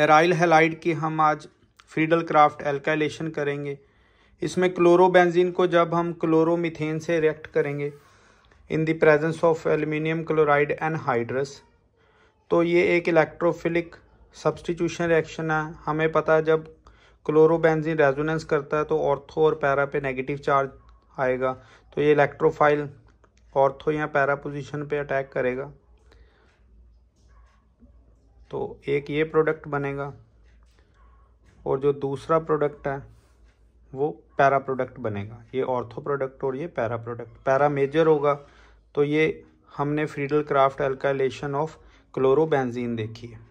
aryl halide की हम आज फ्रीडल क्राफ्ट एल्काइलेशन करेंगे इसमें क्लोरोबेंजीन को जब हम क्लोरोमिथेन से रिएक्ट करेंगे in the presence of aluminium chloride and hydrous तो ये एक इलेक्ट्रोफिलिक सब्सटीट्यूशन रिएक्शन है हमें पता है जब क्लोरोबेंजीन रेजोनेंस करता है तो ऑर्थो और पैरा पे नेगेटिव चार्ज आएगा तो ये इलेक्ट्रोफाइल ऑर्थो या पैरा पोजिशन पर अटैक करेगा तो एक ये प्रोडक्ट बनेगा और जो दूसरा प्रोडक्ट है वो पैरा प्रोडक्ट बनेगा ये ऑर्थो प्रोडक्ट और ये पैरा प्रोडक्ट पैरा मेजर होगा तो ये हमने Friedel Craft alkylation of chlorobenzene देखी है